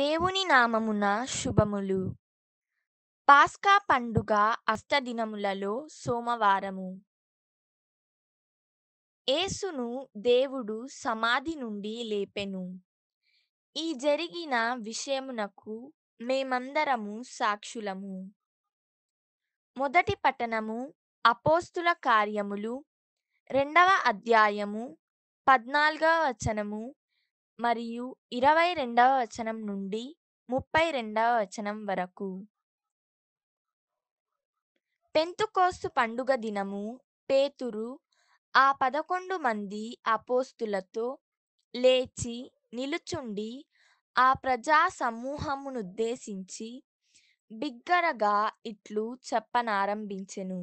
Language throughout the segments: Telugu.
దేవుని నామమున శుభములు పాస్కా పండుగ అష్టదినములలో సోమవారము ఏసును దేవుడు సమాధి నుండి లేపెను ఈ జరిగిన విషయమునకు మేమందరము సాక్షులము మొదటి పట్టణము అపోస్తుల కార్యములు రెండవ అధ్యాయము పద్నాలుగవ వచనము మరియు ఇరవై రెండవ వచనం నుండి ముప్పై రెండవ వచనం వరకు పెంతుకోస్తు పండుగ దినము పేతురు ఆ పదకొండు మంది అపోస్తులతో లేచి నిలుచుండి ఆ ప్రజా సమూహమునుద్దేశించి బిగ్గరగా ఇట్లు చెప్పనారంభించెను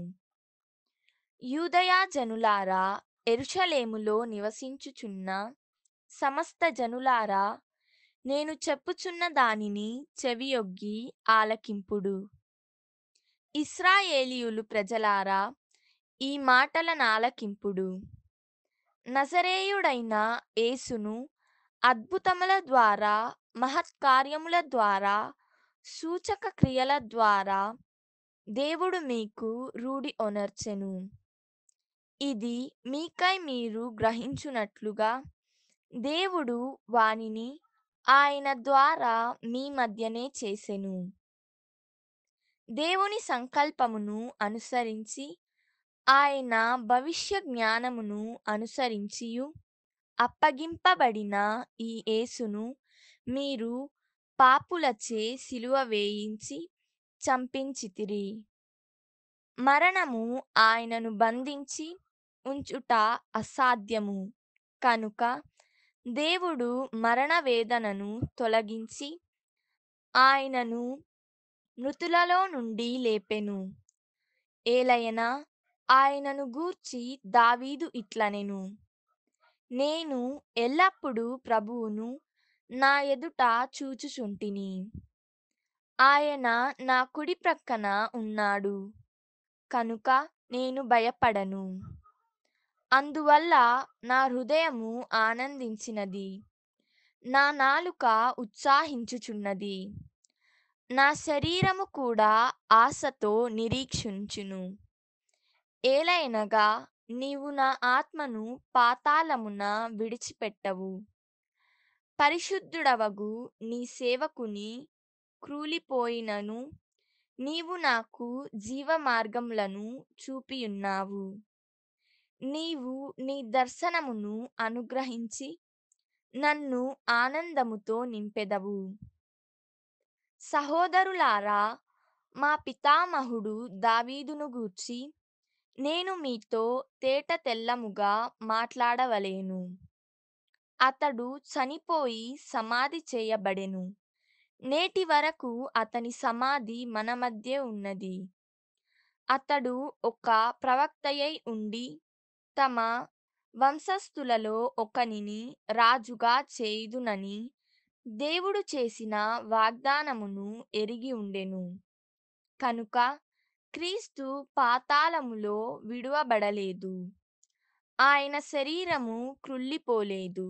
యూదయా జనులారా ఎరుషలేములో నివసించుచున్న సమస్త జనులారా నేను చెప్పుచున్న దానిని చెవియొగ్గి ఆలకింపుడు ఇస్రాయేలీయులు ప్రజలారా ఈ మాటలనాలకింపుడు నజరేయుడైన యేసును అద్భుతముల ద్వారా మహత్కార్యముల ద్వారా సూచక క్రియల ద్వారా దేవుడు మీకు రూడి ఒనర్చెను ఇది మీకై మీరు గ్రహించునట్లుగా దేవుడు వానిని ఆయన ద్వారా మీ మధ్యనే చేసెను దేవుని సంకల్పమును అనుసరించి ఆయన భవిష్య జ్ఞానమును అనుసరించి అప్పగింపబడిన ఈ యేసును మీరు పాపులచే సిలువ వేయించి చంపించితిరి మరణము ఆయనను బంధించి ఉంచుట అసాధ్యము కనుక దేవుడు మరణ వేదనను తొలగించి ఆయనను మృతులలో నుండి లేపెను ఏలయన ఆయనను గూర్చి దావీదు ఇట్లనెను నేను ఎల్లప్పుడూ ప్రభువును నా ఎదుట చూచుచుంటిని ఆయన నా కుడి ప్రక్కన ఉన్నాడు కనుక నేను భయపడను అందువల్ల నా హృదయము ఆనందించినది నా నాలుక ఉత్సాహించుచున్నది నా శరీరము కూడా ఆశతో నిరీక్షించును ఏలైనగా నీవు నా ఆత్మను పాతాళమున విడిచిపెట్టవు పరిశుద్ధుడవగు నీ సేవకుని క్రూలిపోయినను నీవు నాకు జీవమార్గములను చూపియున్నావు నీవు నీ దర్శనమును అనుగ్రహించి నన్ను ఆనందముతో నింపెదవు సహోదరులారా మా పితామహుడు దావీదును గూర్చి నేను మీతో తేట తెల్లముగా మాట్లాడవలేను అతడు చనిపోయి సమాధి చేయబడెను నేటి వరకు అతని సమాధి మన మధ్య ఉన్నది అతడు ఒక ప్రవక్తయై ఉండి తమ వంశస్థులలో ఒకనిని రాజుగా చేయుదునని దేవుడు చేసిన వాగ్దానమును ఎరిగి ఉండెను కనుక క్రీస్తు పాతాళములో విడువబడలేదు ఆయన శరీరము క్రుళ్ళిపోలేదు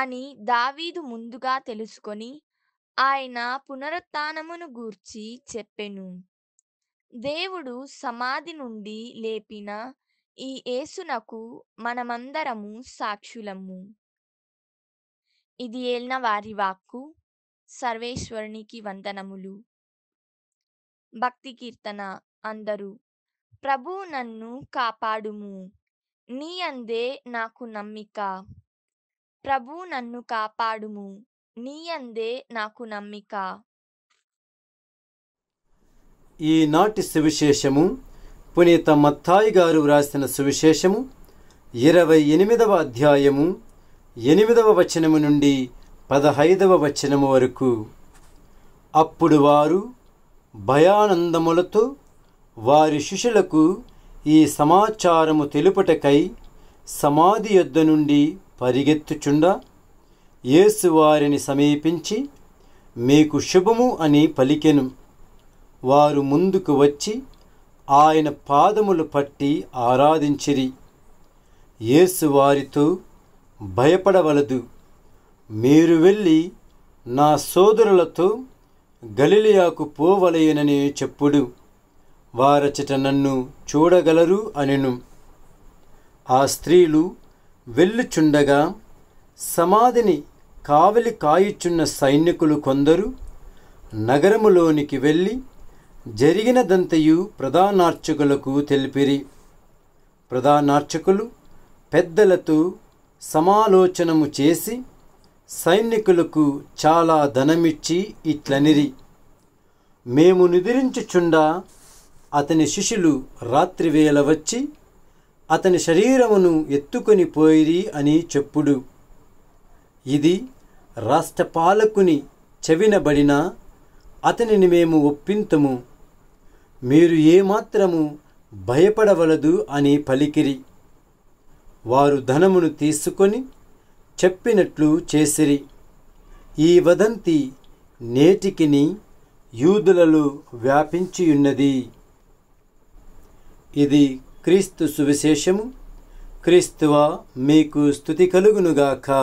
అని దావీదు ముందుగా తెలుసుకొని ఆయన పునరుత్నమును గూర్చి చెప్పెను దేవుడు సమాధి నుండి లేపిన ఈ యేసునకు మనమందరము సాక్షులము. ఇది ఏలిన వారి వాక్కు సర్వేశ్వరునికి వందనములు భక్తి కీర్తన అందరూ ప్రభు నన్ను కాపాడుము నీ అందే నాకు నమ్మిక ప్రభు నన్ను కాపాడుము నీ అందే నాకు నమ్మిక ఈనాటి సువిశేషము పునీత మత్తాయి గారు వ్రాసిన సువిశేషము ఇరవై ఎనిమిదవ అధ్యాయము ఎనిమిదవ వచనము నుండి పదహైదవ వచనము వరకు అప్పుడు వారు భయానందములతో వారి శిష్యులకు ఈ సమాచారము తెలుపుటకై సమాధి యొద్ద నుండి పరిగెత్తుచుండా యేసు వారిని సమీపించి మీకు శుభము అని పలికెను వారు ముందుకు వచ్చి ఆయన పాదములు పట్టి ఆరాధించిరి యేసు వారితో భయపడవలదు మీరు వెళ్ళి నా సోదరులతో గలిలియాకు పోవలయనని చెప్పుడు వారచట నన్ను చూడగలరు అనెను ఆ స్త్రీలు వెళ్ళుచుండగా సమాధిని కావలి కాయుచున్న సైనికులు కొందరు నగరములోనికి వెళ్ళి జరిగిన దంతయు ప్రధానార్చకులకు తెలిపిరి ప్రధానార్చకులు పెద్దలతో సమాలోచనము చేసి సైనికులకు చాలా ధనమిచ్చి ఇట్లనిరి మేము నిద్రించుచుండా అతని శిష్యులు రాత్రివేళ వచ్చి అతని శరీరమును ఎత్తుకొని పోయిరి అని చెప్పుడు ఇది రాష్ట్రపాలకుని చెవినబడిన అతనిని మేము ఒప్పింతము మీరు ఏమాత్రము భయపడవలదు అని పలికిరి వారు ధనమును తీసుకొని చెప్పినట్లు చేసిరి ఈ వదంతి నేటికిని యూదులలో వ్యాపించియున్నది ఇది క్రీస్తు సువిశేషము క్రీస్తువా మీకు స్థుతి కలుగునుగాక